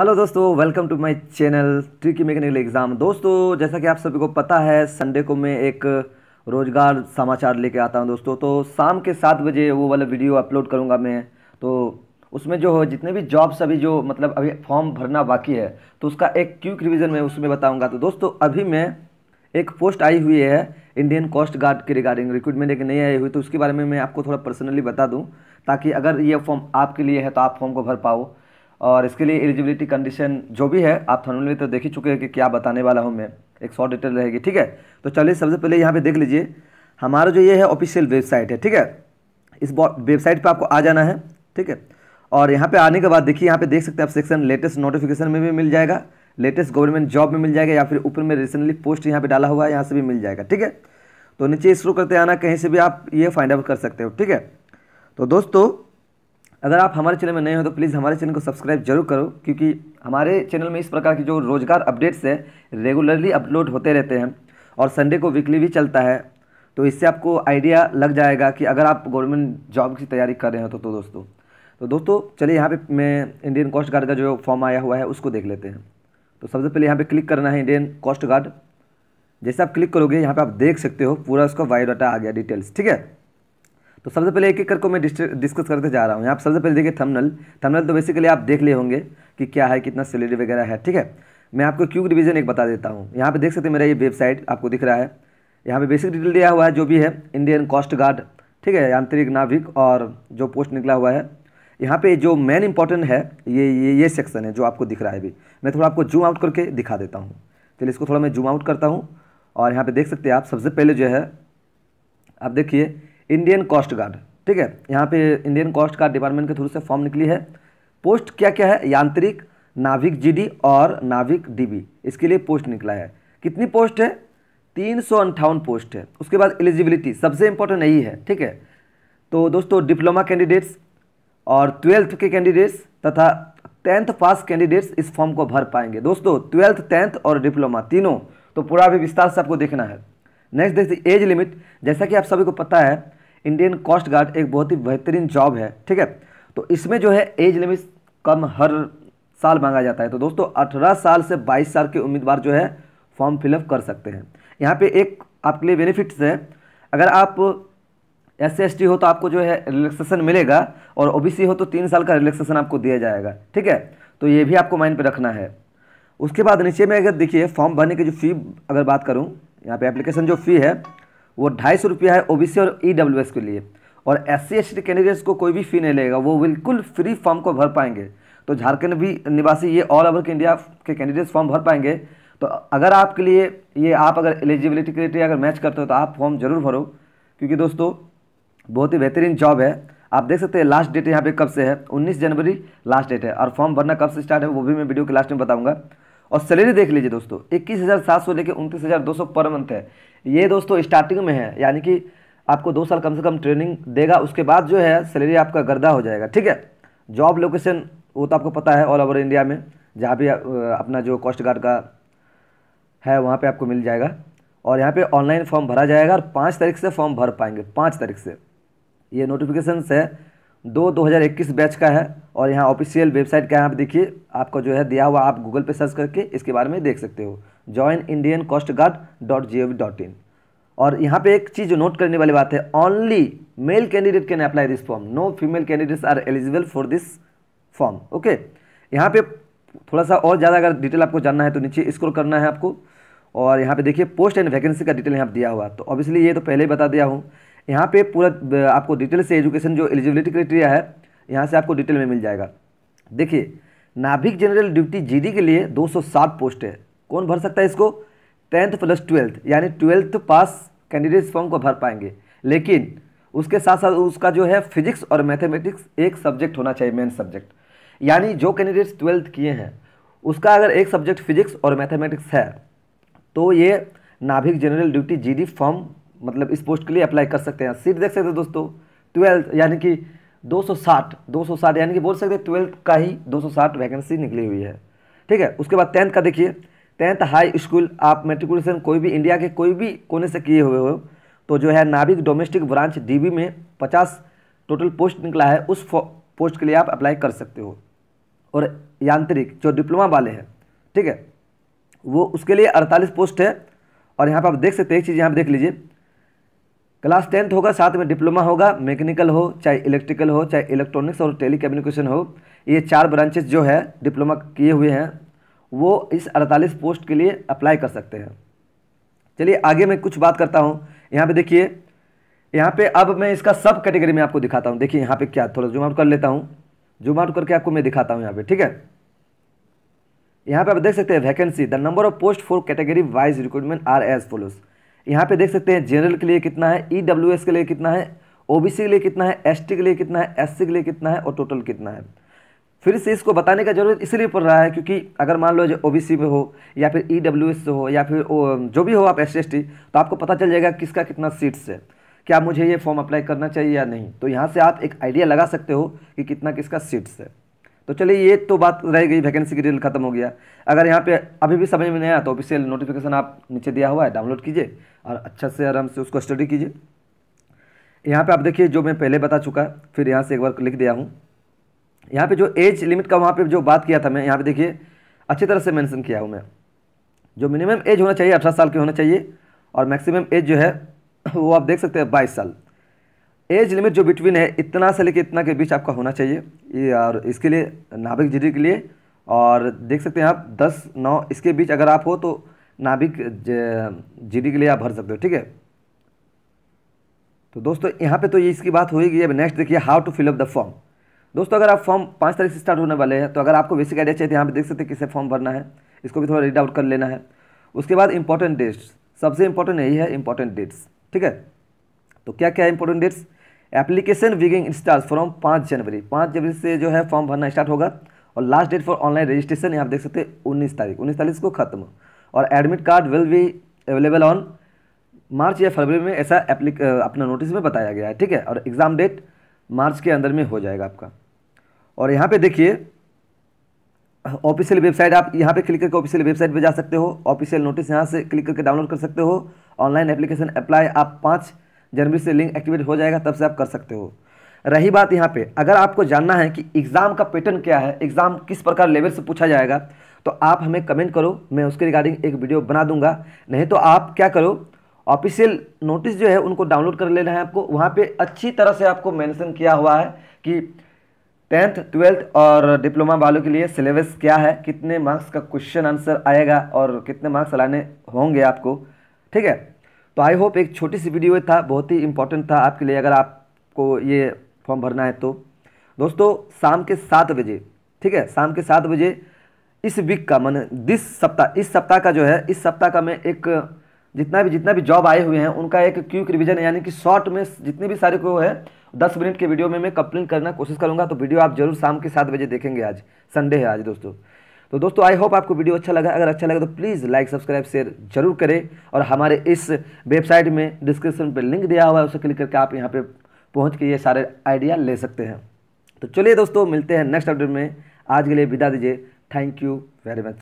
hello दोस्तों welcome to my channel tricky mechanical exam दोस्तों जैसा कि आप सभी को पता है संडे को मैं एक रोज़गार समाचार लेके आता हूं दोस्तों तो शाम के सात बजे वो वाला वीडियो अपलोड करूंगा मैं तो उसमें जो हो जितने भी जॉब्स अभी जो मतलब अभी फॉर्म भरना बाकी है तो उसका एक क्यूक रिविज़न मैं उसमें बताऊँगा तो दोस्तों अभी मैं एक पोस्ट आई हुई है इंडियन कोस्ट गार्ड के रिगार्डिंग रिक्रूटमेंट एक नहीं आई हुई तो उसके बारे में मैं आपको थोड़ा पर्सनली बता दूँ ताकि अगर ये फॉर्म आपके लिए है तो आप फॉर्म को भर पाओ और इसके लिए एलिजिबिलिटी कंडीशन जो भी है आप थर्मल में तो देख ही चुके हैं कि क्या बताने वाला हूँ मैं एक शॉर्ट डिटेल रहेगी ठीक है तो चलिए सबसे पहले यहाँ पे देख लीजिए हमारा जो ये है ऑफिशियल वेबसाइट है ठीक है इस वेबसाइट पर आपको आ जाना है ठीक है और यहाँ पे आने के बाद देखिए यहाँ पे देख सकते हैं आप सेक्शन लेटेस्ट नोटिफिकेशन में भी मिल जाएगा लेटेस्ट गवर्नमेंट जॉब में मिल जाएगा या फिर ऊपर में रिसेंटली पोस्ट यहाँ पर डाला हुआ है यहाँ से भी मिल जाएगा ठीक है तो नीचे शुरू करते आना कहीं से भी आप ये फाइंड आउट कर सकते हो ठीक है तो दोस्तों अगर आप हमारे चैनल में नए हो तो प्लीज़ हमारे चैनल को सब्सक्राइब जरूर करो क्योंकि हमारे चैनल में इस प्रकार की जो रोज़गार अपडेट्स है रेगुलरली अपलोड होते रहते हैं और संडे को वीकली भी चलता है तो इससे आपको आइडिया लग जाएगा कि अगर आप गवर्नमेंट जॉब की तैयारी कर रहे हो तो, तो दोस्तों तो दोस्तों चलिए यहाँ पे मैं इंडियन कोस्ट गार्ड का जो फॉर्म आया हुआ है उसको देख लेते हैं तो सबसे पहले यहाँ पे क्लिक करना है इंडियन कोस्ट गार्ड जैसे आप क्लिक करोगे यहाँ पे आप देख सकते हो पूरा उसका बायोडाटा आ गया डिटेल्स ठीक है तो सबसे पहले एक एक करके मैं डिस्कस करते जा रहा हूँ यहाँ सबसे पहले देखिए थमनल थमनल तो बेसिकली आप देख ले होंगे कि क्या है कितना सैलरी वगैरह है ठीक है मैं आपको क्यूक डिवीज़न एक बता देता हूँ यहाँ पर देख सकते हैं मेरा ये वेबसाइट आपको दिख रहा है यहाँ पे बेसिक डिटेल दिया हुआ है जो भी है इंडियन कोस्ट गार्ड ठीक है आंतरिक नाविक और जो पोस्ट निकला हुआ है यहाँ पे जो मेन इंपॉर्टेंट है ये ये ये सेक्शन है जो आपको दिख रहा है अभी मैं थोड़ा आपको जूम आउट करके दिखा देता हूँ चलिए इसको थोड़ा मैं जूम आउट करता हूँ और यहाँ पे देख सकते हैं आप सबसे पहले जो है आप देखिए इंडियन कोस्ट गार्ड ठीक है यहाँ पे इंडियन कोस्ट गार्ड डिपार्टमेंट के थ्रू से फॉर्म निकली है पोस्ट क्या क्या है यांत्रिक नाविक जीडी और नाविक डीबी इसके लिए पोस्ट निकला है कितनी पोस्ट है तीन सौ अंठावन पोस्ट है उसके बाद एलिजिबिलिटी सबसे इम्पोर्टेंट यही है ठीक है तो दोस्तों डिप्लोमा कैंडिडेट्स और ट्वेल्थ के कैंडिडेट्स तथा टेंथ पास कैंडिडेट्स इस फॉर्म को भर पाएंगे दोस्तों ट्वेल्थ टेंथ और डिप्लोमा तीनों तो पूरा अभी विस्तार से आपको देखना है नेक्स्ट देखिए एज लिमिट जैसा कि आप सभी को पता है इंडियन कोस्ट गार्ड एक बहुत ही बेहतरीन जॉब है ठीक है तो इसमें जो है एज लिमिट कम हर साल मांगा जाता है तो दोस्तों अठारह साल से बाईस साल के उम्मीदवार जो है फॉर्म फिलअप कर सकते हैं यहाँ पर एक आपके लिए बेनिफिट्स है अगर आप एस सी हो तो आपको जो है रिलैक्सेशन मिलेगा और ओ हो तो तीन साल का रिलैक्सेशन आपको दिया जाएगा ठीक है तो ये भी आपको माइंड पर रखना है उसके बाद नीचे में अगर देखिए फॉर्म भरने की जो फ़ी अगर बात करूँ यहाँ पे एप्लीकेशन जो फ़ी है वो ढाई सौ रुपया है ओ बी सी और ई डब्ल्यू एस के लिए और S C S T candidates को कोई भी फ़ी नहीं लेगा वो बिल्कुल फ्री फॉर्म को भर पाएंगे तो झारखंड भी निवासी ये ऑल ओवर के इंडिया के कैंडिडेट्स फॉर्म भर पाएंगे तो अगर आपके लिए ये आप अगर एलिजिबिलिटी क्राइटेरिया अगर मैच करते हो तो आप फॉर्म जरूर भरो क्योंकि दोस्तों बहुत ही बेहतरीन जॉब है आप देख सकते हैं लास्ट डेट यहाँ पे कब से है 19 जनवरी लास्ट डेट है और फॉर्म भरना कब से स्टार्ट है वो भी मैं वीडियो के लास्ट में बताऊंगा और सैलरी देख लीजिए दोस्तों इक्कीस हज़ार सात सौ लेकर उनतीस हज़ार दो सौ पर मंथ है ये दोस्तों स्टार्टिंग में है यानी कि आपको दो साल कम से कम ट्रेनिंग देगा उसके बाद जो है सैलरी आपका गर्दा हो जाएगा ठीक है जॉब लोकेशन वो तो आपको पता है ऑल ओवर इंडिया में जहाँ भी अपना जो कोस्ट गार्ड का है वहाँ पर आपको मिल जाएगा और यहाँ पर ऑनलाइन फॉर्म भरा जाएगा और पाँच तारीख से फॉर्म भर पाएंगे पाँच तारीख से ये नोटिफिकेशन है दो दो हज़ार इक्कीस बैच का है और यहाँ ऑफिशियल वेबसाइट का यहाँ पर देखिए आपको जो है दिया हुआ आप गूगल पे सर्च करके इसके बारे में देख सकते हो join Indian coast guard dot G O V dot in और यहाँ पे एक चीज़ नोट करने वाली बात है only male candidate can apply this form no female candidates are eligible for this form okay यहाँ पे थोड़ा सा और ज़्यादा अगर डिटेल आपको जानना है तो नीचे स्क्रोल करना है आपको और यहाँ पे देखिए पोस्ट एंड वैकेंसी का डिटेल यहाँ दिया हुआ तो ऑब्वियसली ये तो पहले ही बता दिया हूँ यहाँ पे पूरा आपको डिटेल से एजुकेशन जो एलिजिबिलिटी क्राइटेरिया है यहाँ से आपको डिटेल में मिल जाएगा देखिए नाभिक जनरल ड्यूटी जीडी के लिए 207 पोस्ट है कौन भर सकता है इसको टेंथ प्लस ट्वेल्थ यानी ट्वेल्थ पास कैंडिडेट्स फॉर्म को भर पाएंगे लेकिन उसके साथ साथ उसका जो है फिजिक्स और मैथमेटिक्स एक सब्जेक्ट होना चाहिए मेन सब्जेक्ट यानी जो कैंडिडेट्स ट्वेल्थ किए हैं उसका अगर एक सब्जेक्ट फिजिक्स और मैथमेटिक्स है तो ये नाभिक जनरल ड्यूटी जीडी फॉर्म मतलब इस पोस्ट के लिए अप्लाई कर सकते हैं सीट देख सकते हैं दोस्तों ट्वेल्थ यानी कि 260 260 यानी कि बोल सकते हैं ट्वेल्थ का ही 260 वैकेंसी निकली हुई है ठीक है उसके बाद टेंथ का देखिए टेंथ हाई स्कूल आप मेट्रिकुलेशन कोई भी इंडिया के कोई भी कोने से किए हुए हो तो जो है नाभिक डोमेस्टिक ब्रांच डी में पचास टोटल पोस्ट निकला है उस पोस्ट के लिए आप अप्लाई कर सकते हो और यांत्रिक जो डिप्लोमा वाले हैं ठीक है वो उसके लिए अड़तालीस पोस्ट है और यहाँ पर आप देख सकते हैं एक चीज़ यहाँ पर देख लीजिए क्लास टेंथ होगा साथ में डिप्लोमा होगा मैकेनिकल हो चाहे इलेक्ट्रिकल हो चाहे इलेक्ट्रॉनिक्स और टेली कम्युनिकेशन हो ये चार ब्रांचेज जो है डिप्लोमा किए हुए हैं वो इस अड़तालीस पोस्ट के लिए अप्लाई कर सकते हैं चलिए आगे मैं कुछ बात करता हूँ यहाँ पे देखिए यहाँ पे अब मैं इसका सब कैटेगरी में आपको दिखाता हूँ देखिए यहाँ पे क्या थोड़ा जूम आउट कर लेता हूँ जूम आउट करके आपको मैं दिखाता हूँ यहाँ पे ठीक है यहाँ पे आप देख सकते हैं vacancy the number of post for category wise recruitment are as follows यहाँ पे देख सकते हैं जनरल के लिए कितना है ई e के लिए कितना है सी के लिए कितना है टी के लिए कितना है सी के लिए कितना है और टोटल कितना है फिर से इसको बताने का जरूरत इसलिए पड़ रहा है क्योंकि अगर मान लो जो ओ बी सी में हो या फिर ई डब्ल्यू एस हो या फिर जो भी हो आप एस एस टी तो आपको पता चल जाएगा किसका कितना सीट्स है क्या मुझे ये फॉर्म अप्लाई करना चाहिए या नहीं तो यहाँ से आप एक आइडिया लगा सकते हो कि कितना किसका सीट्स है तो चलिए ये तो बात रह गई वैकेंसी की रील खत्म हो गया अगर यहाँ पे अभी भी समझ में नहीं आया तो ऑफिशियल नोटिफिकेशन आप नीचे दिया हुआ है डाउनलोड कीजिए और अच्छा से आराम से उसको स्टडी कीजिए यहाँ पे आप देखिए जो मैं पहले बता चुका फिर यहाँ से एक बार लिख दिया हूँ यहाँ पर जो एज लिमिट का वहाँ पर जो बात किया था मैं यहाँ पर देखिए अच्छी तरह से मैंसन किया हूँ मैं जो मिनिमम एज होना चाहिए अठारह साल के होना चाहिए और मैक्सिमम एज जो है वो आप देख सकते हैं बाईस साल एज लिमिट जो बिटवीन है इतना से लेकर इतना के बीच आपका होना चाहिए ये और इसके लिए नाभिक जिरी के लिए और देख सकते हैं आप दस नौ इसके बीच अगर आप हो तो नाभिक जिरी के लिए आप भर सकते हो ठीक है तो दोस्तों यहाँ पे तो ये इसकी बात होगी अब नेक्स्ट देखिए how to fill up the form दोस्तों अगर आप फॉर्म पाँच तारीख से स्टार्ट होने वाले हैं तो अगर आपको बेसिक आइडिया चाहिए तो यहाँ पर देख सकते हैं किसे फॉर्म भरना है इसको भी थोड़ा रीड आउट कर लेना है उसके बाद इंपॉर्टेंट डेट्स सबसे इंपॉर्टेंट यही है इंपॉर्टेंट डेट्स ठीक है तो क्या क्या important dates application beginning start from पाँच जनवरी पाँच जनवरी से जो है फॉर्म भरना स्टार्ट होगा और last date for online registration यहाँ आप देख सकते हैं उन्नीस तारीख उन्नीस तारीख को खत्म और admit card will be available on March या फरवरी में ऐसा अपना नोटिस में बताया गया है ठीक है और एग्ज़ाम डेट मार्च के अंदर में हो जाएगा आपका और यहाँ पे देखिए ऑफिशियल वेबसाइट आप यहाँ पे क्लिक करके ऑफिशियल वेबसाइट पे जा सकते हो ऑफिशियल नोटिस यहाँ से क्लिक करके डाउनलोड कर सकते हो ऑनलाइन एप्लीकेशन अप्लाई आप पाँच जनवरी से लिंक एक्टिवेट हो जाएगा तब से आप कर सकते हो रही बात यहाँ पे अगर आपको जानना है कि एग्ज़ाम का पैटर्न क्या है एग्ज़ाम किस प्रकार लेवल से पूछा जाएगा तो आप हमें कमेंट करो मैं उसके रिगार्डिंग एक वीडियो बना दूंगा नहीं तो आप क्या करो ऑफिशियल नोटिस जो है उनको डाउनलोड कर लेना है आपको वहाँ पे अच्छी तरह से आपको मैंसन किया हुआ है कि टेंथ ट्वेल्थ और डिप्लोमा वालों के लिए सिलेबस क्या है कितने मार्क्स का क्वेश्चन आंसर आएगा और कितने मार्क्स लाने होंगे आपको ठीक है तो आई होप एक छोटी सी वीडियो था बहुत ही इंपॉर्टेंट था आपके लिए अगर आपको ये फॉर्म भरना है तो दोस्तों शाम के सात बजे ठीक है शाम के सात बजे इस वीक का मैंने दिस सप्ताह इस सप्ताह का जो है इस सप्ताह का मैं एक जितना भी जितना भी जॉब आए हुए हैं उनका एक क्यूक रिविजन यानी कि शॉर्ट में जितने भी सारे को है दस मिनट के वीडियो में मैं कंप्लीट करना कोशिश करूँगा तो वीडियो आप जरूर शाम के सात बजे देखेंगे आज संडे है आज दोस्तों तो दोस्तों आई होप आपको वीडियो अच्छा लगा अगर अच्छा लगा तो प्लीज़ लाइक सब्सक्राइब शेयर जरूर करें और हमारे इस वेबसाइट में डिस्क्रिप्शन पर लिंक दिया हुआ है उसे क्लिक करके आप यहाँ पर पहुँच के ये सारे आइडिया ले सकते हैं तो चलिए दोस्तों मिलते हैं नेक्स्ट अपडेट में आज के लिए विदा दीजिए थैंक यू वेरी मच